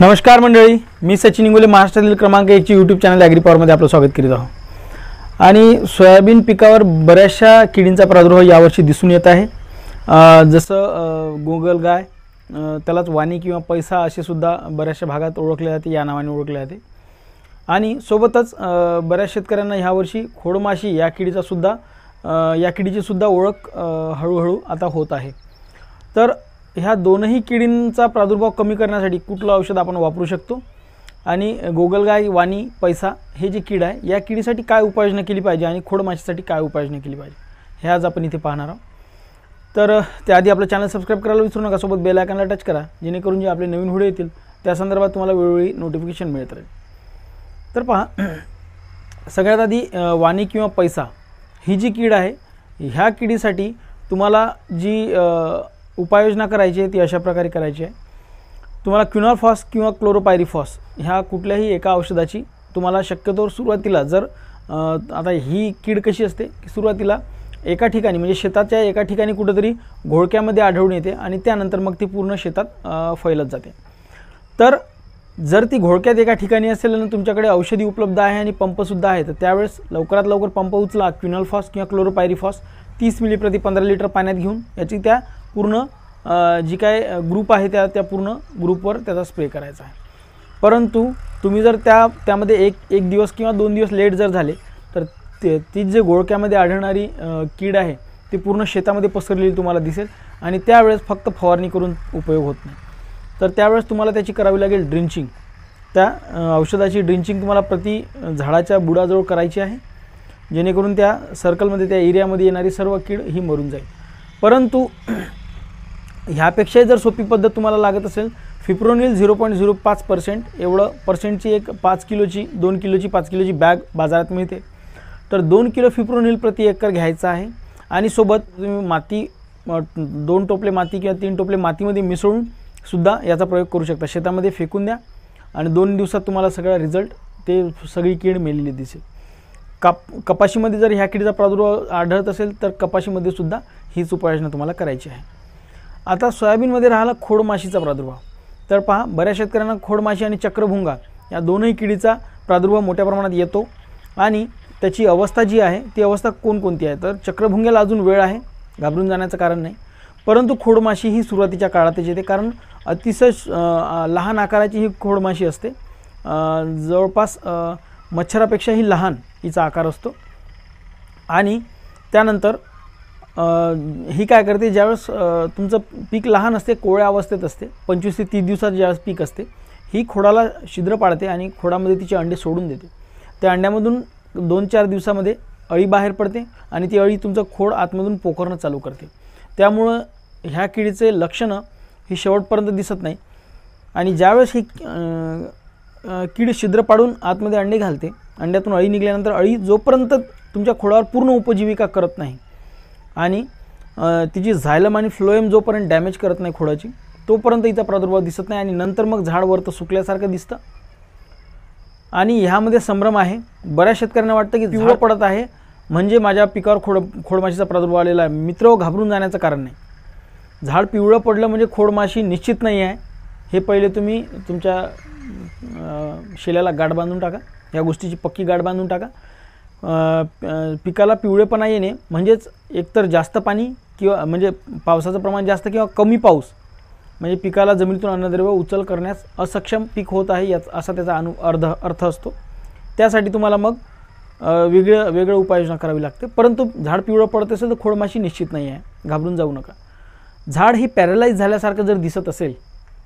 नमस्कार मंडळी मी सचिन इंगोले महाराष्ट्रातील क्रमांक एकची यूट्यूब चॅनल ॲग्री आपलं स्वागत करीत आहोत आणि सोयाबीन पिकावर बऱ्याचशा किडींचा प्रादुर्भाव यावर्षी दिसून येत आहे जसं गोगल गाय त्यालाच वाणी किंवा पैसा असे सुद्धा बऱ्याचशा भागात ओळखले जाते या नावाने ओळखले जाते आणि सोबतच बऱ्याच शेतकऱ्यांना ह्यावर्षी खोडमाशी या किडीचासुद्धा सुद्धा या किडीचीसुद्धा ओळख हळूहळू आता होत आहे तर ह्या दोनही किडींचा प्रादुर्भाव कमी करण्यासाठी कुठलं औषध आपण वापरू शकतो आणि गोगलगाय वाणी पैसा हे जे कीड आहे या किडीसाठी काय उपाययोजना केली पाहिजे आणि खोडमाशीसाठी काय उपाययोजना केली पाहिजे हे आज आपण इथे पाहणार आहोत तर त्याआधी आपलं चॅनल सबस्क्राईब करायला विसरू नका सोबत बेल आयकॉनला टच करा जेणेकरून जे आपले नवीन व्हिडिओ येतील त्या संदर्भात तुम्हाला वेळोवेळी नोटिफिकेशन मिळत राहील तर पहा सगळ्यात आधी वाणी किंवा पैसा ही जी कीड आहे ह्या किडीसाठी तुम्हाला जी उपाययोजना करायची आहे ती अशा प्रकारे करायची आहे तुम्हाला क्युनॉलफॉस किंवा क्लोरोपायरीफॉस ह्या कुठल्याही एका औषधाची तुम्हाला शक्यतो सुरुवातीला जर आता ही कीड कशी असते की सुरुवातीला एका ठिकाणी म्हणजे शेताच्या एका ठिकाणी कुठंतरी घोळक्यामध्ये आढळून येते आणि त्यानंतर मग ती पूर्ण शेतात फैलत जाते तर जर ती घोळक्यात एका ठिकाणी असेल आणि तुमच्याकडे औषधी उपलब्ध आहे आणि पंपसुद्धा आहे तर त्यावेळेस लवकरात लवकर पंप उचला क्युनॉलफॉस किंवा क्लोरोपायरीफॉस तीस मिली प्रति पंधरा लिटर पाण्यात घेऊन याची त्या पूर्ण जी काय ग्रुप आहे त्या त्या पूर्ण ग्रुपवर त्याचा स्प्रे करायचा आहे परंतु तुम्ही जर त्या त्यामध्ये एक एक दिवस किंवा दोन दिवस लेट जर झाले तर ते ती जे गोळक्यामध्ये आढळणारी कीड आहे ती पूर्ण शेतामध्ये पसरलेली तुम्हाला दिसेल आणि त्यावेळेस फक्त फवारणी करून उपयोग होत नाही तर त्यावेळेस तुम्हाला त्याची करावी लागेल ड्रिंचिंग त्या औषधाची ड्रिंचिंग तुम्हाला प्रति झाडाच्या बुडाजवळ करायची आहे जेणेकरून त्या सर्कलमध्ये त्या एरियामध्ये येणारी सर्व कीड ही मरून जाईल परंतु ह्यापेक्षाही जर सोपी पद्धत तुम्हाला लागत असेल फिप्रोनिल झिरो पॉईंट झिरो पाच पर्सेंट एवढं पर्सेंटची एक पाच किलोची दोन किलोची पाच किलोची बॅग बाजारात मिळते तर दोन किलो फिप्रोनिल प्रति एकर घ्यायचा आहे आणि सोबत तुम्ही माती दोन टोपले माती किंवा तीन टोपले मातीमध्ये मिसळून सुद्धा याचा प्रयोग करू शकता शेतामध्ये फेकून द्या आणि दोन दिवसात तुम्हाला सगळा रिझल्ट ते सगळी कीड मेलेली दिसेल कप कपाशीमध्ये जर ह्या किडीचा प्रादुर्भाव आढळत असेल तर कपाशीमध्ये सुद्धा हीच उपाययोजना तुम्हाला करायची आहे आता सोयाबीनमध्ये राहिला खोडमाशीचा प्रादुर्भाव तर पहा बऱ्याच शेतकऱ्यांना खोडमाशी आणि चक्रभुंगा या दोनही किडीचा प्रादुर्भाव मोठ्या प्रमाणात येतो आणि त्याची अवस्था जी आहे ती अवस्था कोणकोणती आहे तर चक्रभुंग्याला अजून वेळ आहे घाबरून जाण्याचं कारण नाही परंतु खोडमाशी ही सुरुवातीच्या काळातच येते कारण अतिशय लहान आकाराची ही खोडमाशी असते जवळपास मच्छरापेक्षाही लहान हिचा आकार असतो आणि त्यानंतर ही काय करते ज्यावेळेस तुमचं पीक लहान असते कोळ्या अवस्थेत असते पंचवीस ते तीस दिवसात ज्यावेळेस पीक असते ही खोडाला छिद्र पाडते आणि खोडामध्ये तिचे अंडे सोडून देते त्या अंड्यामधून दोन चार दिवसामध्ये अळी बाहेर पडते आणि ती अळी तुमचं खोड आतमधून पोखरणं चालू करते त्यामुळं ह्या किडीचे लक्षणं ही शेवटपर्यंत दिसत नाही आणि ज्यावेळेस ही कीड छिद्र पाडून आतमध्ये अंडे घालते अंड्यातून अळी निघल्यानंतर अळी जोपर्यंत तुमच्या खोडावर पूर्ण उपजीविका करत नाही आणि तिची झायलम आणि फ्लोएम जोपर्यंत डॅमेज करत नाही खोडाची तोपर्यंत हिचा प्रादुर्भाव दिसत नाही आणि नंतर मग झाड तर सुकल्यासारखं दिसतं आणि ह्यामध्ये संभ्रम आहे बऱ्याच शेतकऱ्यांना वाटतं की पिवळं पडत आहे म्हणजे माझ्या पिकावर खोड खोडमाशीचा प्रादुर्भाव आलेला आहे मित्र हो, घाबरून जाण्याचं कारण नाही झाड पिवळं पडलं म्हणजे खोडमाशी निश्चित नाही आहे हे पहिले तुम्ही तुमच्या शेल्याला गाठ बांधून टाका या गोष्टीची पक्की गाठ बांधून टाका पिकाला पिवळेपणा येणे म्हणजेच एकतर जास्त पाणी किंवा म्हणजे पावसाचं प्रमाण जास्त किंवा कमी पाऊस म्हणजे पिकाला जमिनीतून अन्नद्रव्य उचल करण्यास असक्षम पीक होत आहे याच असा त्याचा अनु अर्ध अर्थ असतो त्यासाठी तुम्हाला मग वेगळं वेगळं उपाययोजना करावी लागते परंतु झाड पिवळं पडत असेल तर खोडमाशी निश्चित नाही आहे घाबरून जाऊ नका झाड हे पॅरलाईज झाल्यासारखं जर दिसत असेल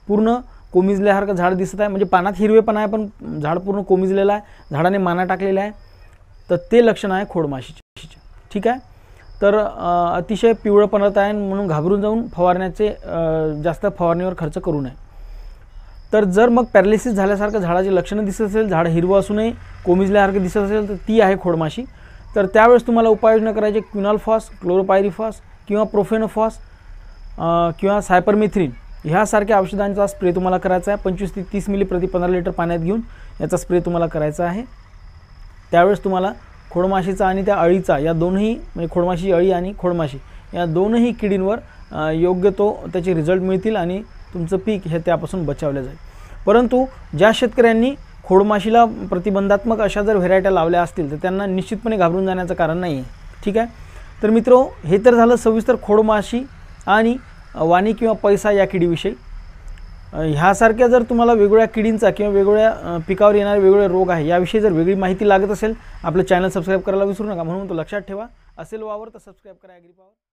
पूर्ण कोमिजल्यासारखं झाड दिसत आहे म्हणजे पानात हिरवेपणा आहे पण झाड पूर्ण कोमिजलेलं आहे झाडाने माना टाकलेला आहे तर ते लक्षण आहे खोडमाशीचे ठीक आहे तर अतिशय पणत आहे म्हणून घाबरून जाऊन फवारण्याचे जास्त फवारणीवर खर्च करू नये तर जर मग पॅरालिसिस झाल्यासारखं झाडाचे लक्षणं दिसत असेल झाड हिरवं असू नये कोमिजल्यासारखं दिसत असेल तर ती आहे खोडमाशी तर त्यावेळेस तुम्हाला उपाययोजना करायची क्युनाल्फॉस क्लोरोपायरिफॉस किंवा प्रोफेनोफॉस किंवा सायपरमिथ्रिन ह्यासारख्या औषधांचा स्प्रे तुम्हाला करायचा आहे पंचवीस ते तीस मिली प्रति पंधरा लिटर पाण्यात घेऊन याचा स्प्रे तुम्हाला करायचा आहे त्यावेळेस तुम्हाला खोडमाशीचा आणि त्या अळीचा या दोनही म्हणजे खोडमाशी अळी आणि खोडमाशी या दोनही किडींवर योग्य तो त्याचे रिझल्ट मिळतील आणि तुमचं पीक हे त्यापासून बचावलं जाईल परंतु ज्या शेतकऱ्यांनी खोडमाशीला प्रतिबंधात्मक अशा जर व्हेरायट्या लावल्या असतील तर त्यांना निश्चितपणे घाबरून जाण्याचं कारण नाही आहे ठीक आहे तर मित्रो हे तर झालं सविस्तर खोडमाशी आणि वाणी किंवा पैसा या किडीविषयी ह्यासारख्या जर तुम्हाला वेगवेगळ्या किडींचा किंवा वेगवेगळ्या पिकावर येणारे वेगवेगळे रोग आहे याविषयी जर वेगळी माहिती लागत असेल आपलं चॅनल सबस्क्राईब करायला विसरू नका म्हणून तो लक्षात ठेवा असेल वावर तर सबस्क्राईब करा ॲग्रीपावर